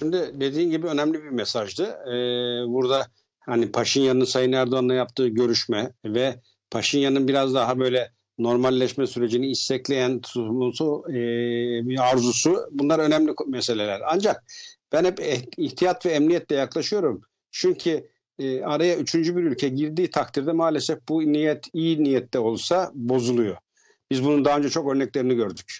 Şimdi dediğin gibi önemli bir mesajdı. Ee, burada hani Paşinyan'ın Sayın Erdoğan'la yaptığı görüşme ve Paşinyan'ın biraz daha böyle normalleşme sürecini istekleyen tutumusu, e, arzusu bunlar önemli meseleler. Ancak ben hep eh, ihtiyat ve emniyetle yaklaşıyorum. Çünkü e, araya üçüncü bir ülke girdiği takdirde maalesef bu niyet iyi niyette olsa bozuluyor. Biz bunun daha önce çok örneklerini gördük.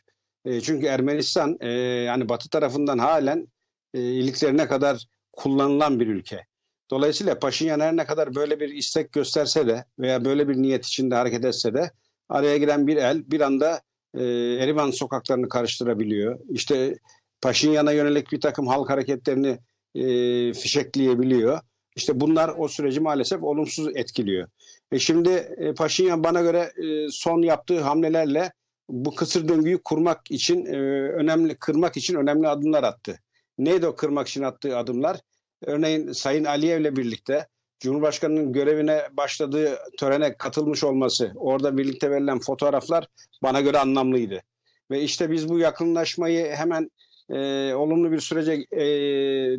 E, çünkü Ermenistan e, yani batı tarafından halen e, iliklerine kadar kullanılan bir ülke. Dolayısıyla Paşinyan her ne kadar böyle bir istek gösterse de veya böyle bir niyet içinde hareket etse de araya giren bir el bir anda e, Erivan sokaklarını karıştırabiliyor. İşte Paşinyan'a yönelik bir takım halk hareketlerini e, fişekleyebiliyor. İşte bunlar o süreci maalesef olumsuz etkiliyor. E şimdi e, Paşinyan bana göre e, son yaptığı hamlelerle bu kısır döngüyü kurmak için e, önemli kırmak için önemli adımlar attı. Neydi o kırmak için attığı adımlar? Örneğin Sayın Aliyev'le birlikte Cumhurbaşkanı'nın görevine başladığı törene katılmış olması, orada birlikte verilen fotoğraflar bana göre anlamlıydı. Ve işte biz bu yakınlaşmayı hemen e, olumlu bir sürece e,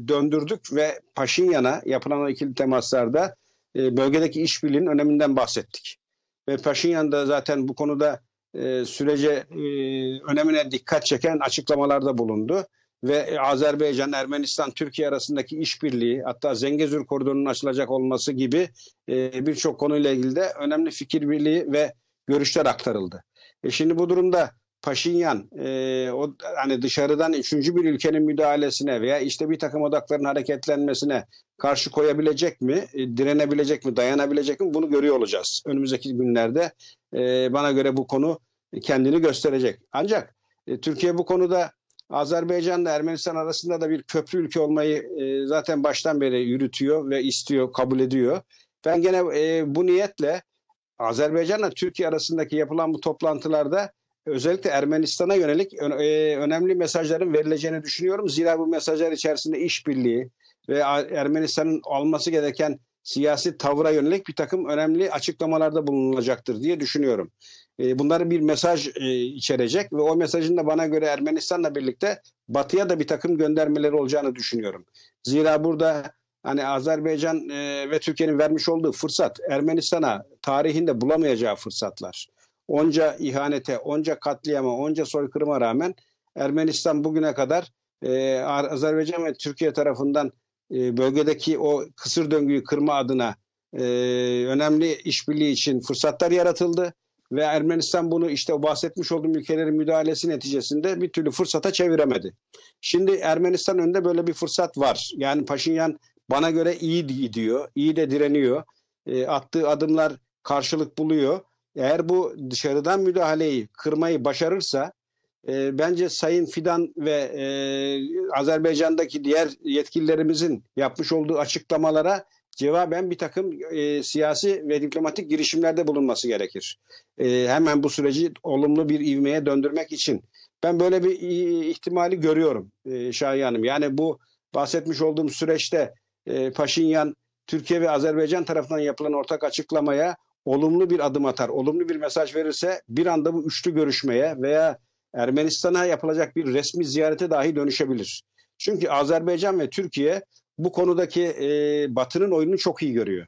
döndürdük ve Paşinyan'a yapılan ikili temaslarda e, bölgedeki işbirliğinin öneminden bahsettik. Ve Paşinyan da zaten bu konuda e, sürece e, önemine dikkat çeken açıklamalarda bulundu ve Azerbaycan, Ermenistan, Türkiye arasındaki işbirliği hatta Zengezur koridorunun açılacak olması gibi e, birçok konuyla ilgili de önemli fikir birliği ve görüşler aktarıldı. E şimdi bu durumda Paşinyan e, o hani dışarıdan üçüncü bir ülkenin müdahalesine veya işte bir takım odakların hareketlenmesine karşı koyabilecek mi, e, direnebilecek mi, dayanabilecek mi bunu görüyor olacağız. Önümüzdeki günlerde e, bana göre bu konu kendini gösterecek. Ancak e, Türkiye bu konuda Azerbaycan'la Ermenistan arasında da bir köprü ülke olmayı e, zaten baştan beri yürütüyor ve istiyor, kabul ediyor. Ben gene e, bu niyetle Azerbaycan'la Türkiye arasındaki yapılan bu toplantılarda özellikle Ermenistan'a yönelik e, önemli mesajların verileceğini düşünüyorum. Zira bu mesajlar içerisinde işbirliği ve Ermenistan'ın alması gereken siyasi tavra yönelik bir takım önemli açıklamalarda bulunulacaktır diye düşünüyorum. E, Bunları bir mesaj e, içerecek ve o mesajın da bana göre Ermenistan'la birlikte batıya da bir takım göndermeleri olacağını düşünüyorum. Zira burada hani Azerbaycan e, ve Türkiye'nin vermiş olduğu fırsat Ermenistan'a tarihinde bulamayacağı fırsatlar. Onca ihanete, onca katliama, onca soykırıma rağmen Ermenistan bugüne kadar Azerbaycan ve Türkiye tarafından bölgedeki o kısır döngüyü kırma adına önemli işbirliği için fırsatlar yaratıldı ve Ermenistan bunu işte bahsetmiş olduğum ülkelerin müdahalesi neticesinde bir türlü fırsata çeviremedi. Şimdi Ermenistan önünde böyle bir fırsat var. Yani Paşinyan bana göre iyi gidiyor, iyi de direniyor. E, attığı adımlar karşılık buluyor. Eğer bu dışarıdan müdahaleyi kırmayı başarırsa e, bence Sayın Fidan ve e, Azerbaycan'daki diğer yetkililerimizin yapmış olduğu açıklamalara cevaben bir takım e, siyasi ve diplomatik girişimlerde bulunması gerekir. E, hemen bu süreci olumlu bir ivmeye döndürmek için. Ben böyle bir ihtimali görüyorum e, Şahin Hanım. Yani bu bahsetmiş olduğum süreçte e, Paşinyan Türkiye ve Azerbaycan tarafından yapılan ortak açıklamaya olumlu bir adım atar, olumlu bir mesaj verirse bir anda bu üçlü görüşmeye veya Ermenistan'a yapılacak bir resmi ziyarete dahi dönüşebilir. Çünkü Azerbaycan ve Türkiye bu konudaki e, Batı'nın oyununu çok iyi görüyor.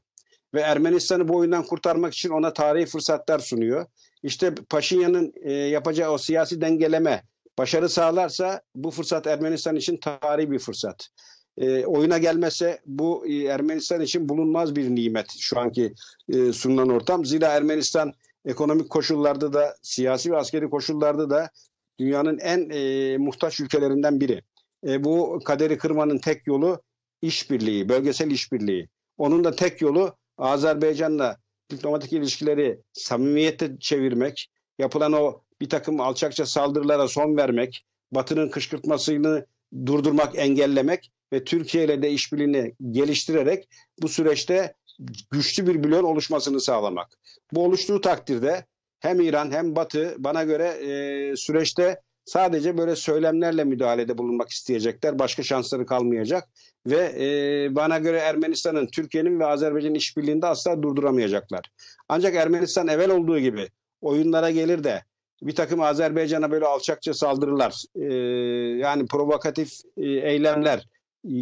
Ve Ermenistan'ı bu oyundan kurtarmak için ona tarihi fırsatlar sunuyor. İşte Paşinyan'ın e, yapacağı o siyasi dengeleme başarı sağlarsa bu fırsat Ermenistan için tarihi bir fırsat. E, oyuna gelmese bu e, Ermenistan için bulunmaz bir nimet şu anki e, sunulan ortam. Zira Ermenistan ekonomik koşullarda da siyasi ve askeri koşullarda da dünyanın en e, muhtaç ülkelerinden biri. E, bu kaderi kırmanın tek yolu işbirliği, bölgesel işbirliği. Onun da tek yolu Azerbaycan'la diplomatik ilişkileri samimiyete çevirmek, yapılan o bir takım alçakça saldırılara son vermek, Batı'nın kışkırtmasını durdurmak, engellemek ve Türkiye ile de işbirliğini geliştirerek bu süreçte güçlü bir bloğun oluşmasını sağlamak. Bu oluştuğu takdirde hem İran hem Batı bana göre e, süreçte Sadece böyle söylemlerle müdahalede bulunmak isteyecekler. Başka şansları kalmayacak. Ve e, bana göre Ermenistan'ın, Türkiye'nin ve Azerbaycan'ın işbirliğinde asla durduramayacaklar. Ancak Ermenistan evvel olduğu gibi oyunlara gelir de bir takım Azerbaycan'a böyle alçakça saldırılar, e, yani provokatif e, eylemler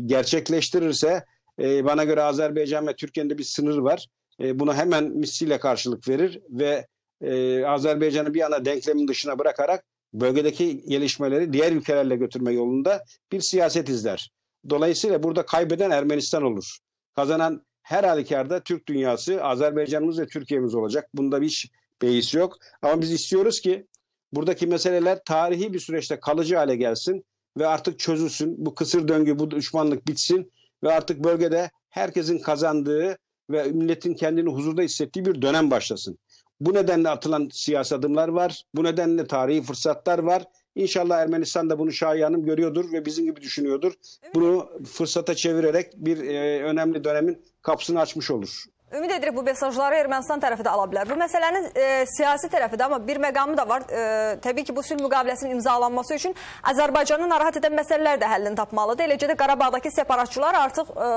gerçekleştirirse e, bana göre Azerbaycan ve Türkiye'nin de bir sınır var. E, buna hemen misliyle karşılık verir ve e, Azerbaycan'ı bir yana denklemin dışına bırakarak bölgedeki gelişmeleri diğer ülkelerle götürme yolunda bir siyaset izler. Dolayısıyla burada kaybeden Ermenistan olur. Kazanan her halükarda Türk dünyası, Azerbaycan'ımız ve Türkiye'miz olacak. Bunda bir beis yok. Ama biz istiyoruz ki buradaki meseleler tarihi bir süreçte kalıcı hale gelsin ve artık çözülsün. Bu kısır döngü, bu düşmanlık bitsin ve artık bölgede herkesin kazandığı ve milletin kendini huzurda hissettiği bir dönem başlasın. Bu nedenle atılan siyasi adımlar var. Bu nedenle tarihi fırsatlar var. İnşallah Ermenistan da bunu Şahi görüyordur ve bizim gibi düşünüyordur. Evet. Bunu fırsata çevirerek bir e, önemli dönemin kapısını açmış olur. Ümid edirik bu mesajları Ermənistan tərəfi də ala bilər. Bu məsələnin e, siyasi tərəfi də, amma bir məqamı da var. E, təbii ki, bu sülh müqaviləsinin imzalanması üçün Azərbaycanı narahat edən məsələlər də həllini tapmalıdır. Eləcə də Qarabağdakı separatçılar artıq e,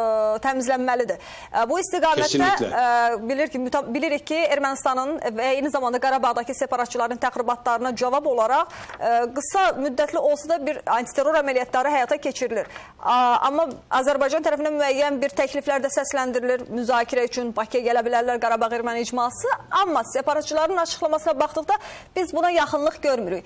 təmizlənməlidir. E, bu istiqamətdə e, bilir ki, bilirik ki, Ermənistanın və eyni zamanda Qarabağdakı separatçıların təxribatlarına cavab olaraq e, qısa müddətli olsa da bir antiterror əməliyyatları həyata keçirilir. A, amma Azərbaycan tərəfindən müəyyən bir təkliflər də səsləndirilir müzakirə üçün, başlanılır Bakıya gələ bilərlər Qarabağ erməni icması, amma separatçıların açıqlamasına baxdıqda biz buna yaxınlıq görmürük.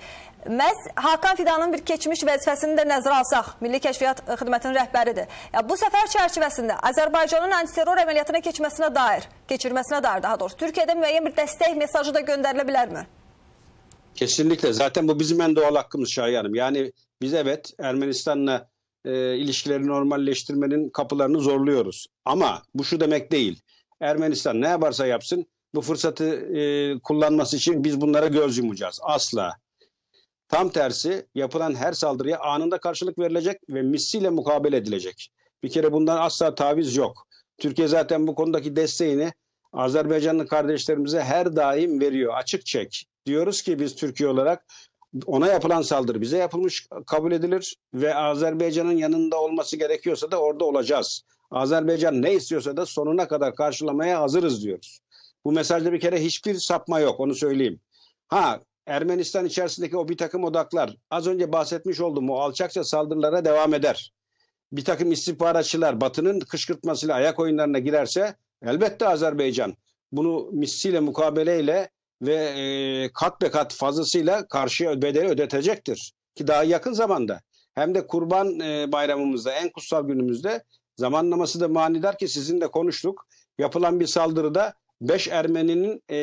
Məhz Hakan Fidanın bir keçmiş vəzifəsini də nəzərə alsaq, Milli Kəşfiyyat Xidmətinin rəhbəridir. Ya, bu səfər çərçivəsində Azərbaycanın antiterror əməliyyatına keçməsinə dair, keçirməsinə dair daha doğrusu, Türkiyədə müəyyən bir dəstək mesajı da göndərilə bilərmi? Kesinlikle. Zaten bu bizim en doğal hakkımız Şahin Hanım. Yani biz evet Ermenistan'la e, ilişkileri normalleştirmenin kapılarını zorluyoruz. Ama bu şu demek değil. Ermenistan ne yaparsa yapsın bu fırsatı e, kullanması için biz bunlara göz yumacağız. Asla. Tam tersi yapılan her saldırıya anında karşılık verilecek ve missiyle mukabele edilecek. Bir kere bundan asla taviz yok. Türkiye zaten bu konudaki desteğini Azerbaycanlı kardeşlerimize her daim veriyor. Açık çek. Diyoruz ki biz Türkiye olarak ona yapılan saldırı bize yapılmış kabul edilir ve Azerbaycan'ın yanında olması gerekiyorsa da orada olacağız. Azerbaycan ne istiyorsa da sonuna kadar karşılamaya hazırız diyoruz. Bu mesajda bir kere hiçbir sapma yok onu söyleyeyim. Ha Ermenistan içerisindeki o bir takım odaklar az önce bahsetmiş olduğum o alçakça saldırılara devam eder. Bir takım istihbaratçılar batının kışkırtmasıyla ayak oyunlarına girerse elbette Azerbaycan bunu misliyle mukabeleyle ve e, kat be kat fazlasıyla karşı bedeli ödetecektir. Ki daha yakın zamanda hem de kurban e, bayramımızda en kutsal günümüzde Zamanlaması da manidar ki sizinle konuştuk. Yapılan bir saldırıda 5 Ermeni'nin e,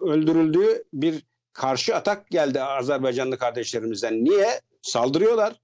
öldürüldüğü bir karşı atak geldi Azerbaycanlı kardeşlerimizden. Niye? Saldırıyorlar.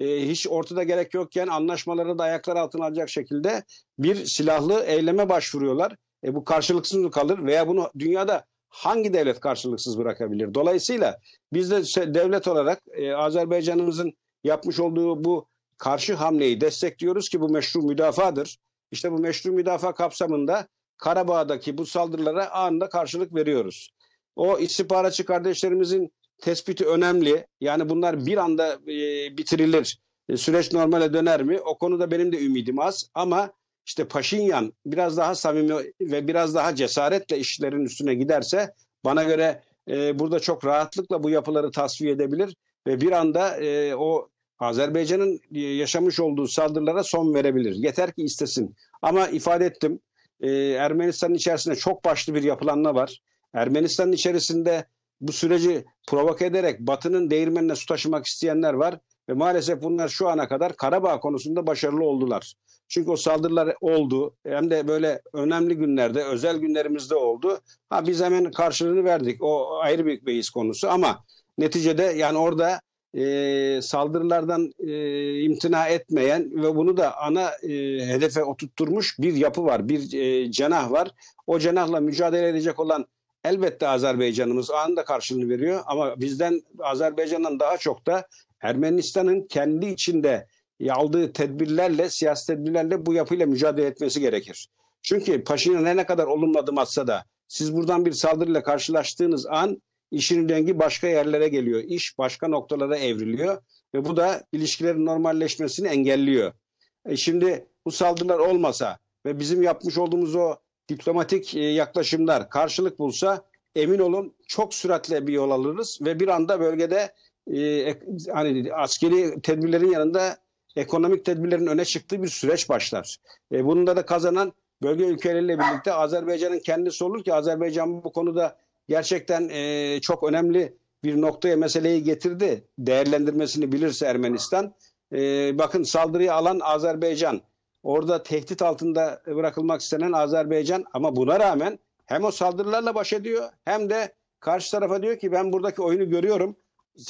E, hiç ortada gerek yokken anlaşmaları da ayaklar altına alacak şekilde bir silahlı eyleme başvuruyorlar. E, bu karşılıksız mı kalır veya bunu dünyada hangi devlet karşılıksız bırakabilir? Dolayısıyla biz de devlet olarak e, Azerbaycan'ımızın yapmış olduğu bu karşı hamleyi destekliyoruz ki bu meşru müdafadır. İşte bu meşru müdafaa kapsamında Karabağ'daki bu saldırılara anında karşılık veriyoruz. O istihbaratçı kardeşlerimizin tespiti önemli. Yani bunlar bir anda e, bitirilir. E, süreç normale döner mi? O konuda benim de ümidim az ama işte Paşinyan biraz daha samimi ve biraz daha cesaretle işlerin üstüne giderse bana göre e, burada çok rahatlıkla bu yapıları tasfiye edebilir ve bir anda e, o Azerbaycan'ın e, yaşamış olduğu saldırılara son verebilir. Yeter ki istesin. Ama ifade ettim e, Ermenistan'ın içerisinde çok başlı bir yapılanma var. Ermenistan'ın içerisinde bu süreci provoke ederek Batı'nın değirmenine su taşımak isteyenler var. Ve maalesef bunlar şu ana kadar Karabağ konusunda başarılı oldular. Çünkü o saldırılar oldu. Hem de böyle önemli günlerde, özel günlerimizde oldu. Ha biz hemen karşılığını verdik. O ayrı bir beyiz konusu ama neticede yani orada e, saldırılardan e, imtina etmeyen ve bunu da ana e, hedefe oturtturmuş bir yapı var, bir e, cenah var. O cenahla mücadele edecek olan elbette Azerbaycan'ımız anında karşılığını veriyor ama bizden Azerbaycan'dan daha çok da Ermenistan'ın kendi içinde aldığı tedbirlerle, siyasi tedbirlerle bu yapıyla mücadele etmesi gerekir. Çünkü Paşinyan ne kadar olumladım atsa da siz buradan bir saldırıyla karşılaştığınız an işin rengi başka yerlere geliyor. İş başka noktalara evriliyor ve bu da ilişkilerin normalleşmesini engelliyor. E şimdi bu saldırılar olmasa ve bizim yapmış olduğumuz o diplomatik e, yaklaşımlar karşılık bulsa emin olun çok süratle bir yol alırız ve bir anda bölgede e, hani askeri tedbirlerin yanında ekonomik tedbirlerin öne çıktığı bir süreç başlar. E, bununda da kazanan bölge ülkeleriyle birlikte Azerbaycan'ın kendisi olur ki Azerbaycan bu konuda gerçekten e, çok önemli bir noktaya meseleyi getirdi. Değerlendirmesini bilirse Ermenistan. E, bakın saldırıyı alan Azerbaycan. Orada tehdit altında bırakılmak istenen Azerbaycan ama buna rağmen hem o saldırılarla baş ediyor hem de karşı tarafa diyor ki ben buradaki oyunu görüyorum.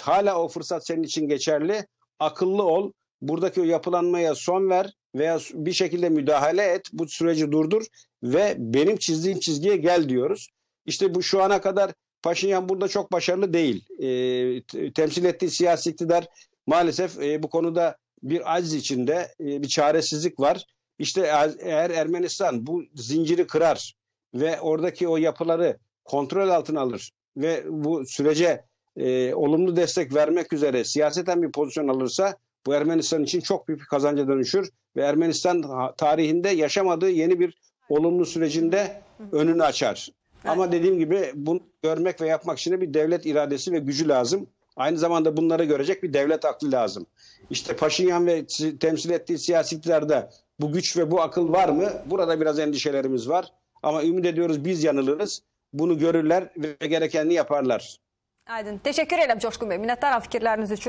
Hala o fırsat senin için geçerli. Akıllı ol. Buradaki o yapılanmaya son ver veya bir şekilde müdahale et. Bu süreci durdur ve benim çizdiğim çizgiye gel diyoruz. İşte bu şu ana kadar Paşinyan burada çok başarılı değil. E, temsil ettiği siyasi iktidar maalesef e, bu konuda bir aciz içinde e, bir çaresizlik var. İşte eğer Ermenistan bu zinciri kırar ve oradaki o yapıları kontrol altına alır ve bu sürece e, olumlu destek vermek üzere siyaseten bir pozisyon alırsa bu Ermenistan için çok büyük bir kazanca dönüşür ve Ermenistan tarihinde yaşamadığı yeni bir olumlu sürecinde önünü açar. Ama dediğim gibi bunu görmek ve yapmak için de bir devlet iradesi ve gücü lazım. Aynı zamanda bunları görecek bir devlet aklı lazım. İşte Paşinyan ve temsil ettiği siyasetlerde bu güç ve bu akıl var mı? Burada biraz endişelerimiz var. Ama ümit ediyoruz biz yanılırız. Bunu görürler ve gerekenini yaparlar. Aydın. Teşekkür ederim Coşkun Bey. Minnettarım fikirleriniz için.